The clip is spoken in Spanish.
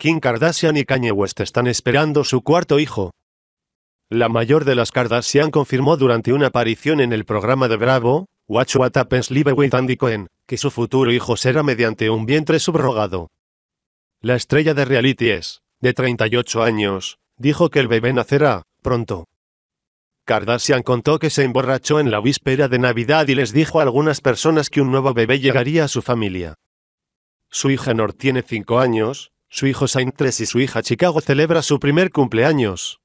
Kim Kardashian y Kanye West están esperando su cuarto hijo. La mayor de las Kardashian confirmó durante una aparición en el programa de Bravo, Watch What Happens Live with Andy Cohen, que su futuro hijo será mediante un vientre subrogado. La estrella de reality es, de 38 años, dijo que el bebé nacerá, pronto. Kardashian contó que se emborrachó en la víspera de Navidad y les dijo a algunas personas que un nuevo bebé llegaría a su familia. Su hija Nor tiene 5 años, su hijo Saint Tres y su hija Chicago celebra su primer cumpleaños.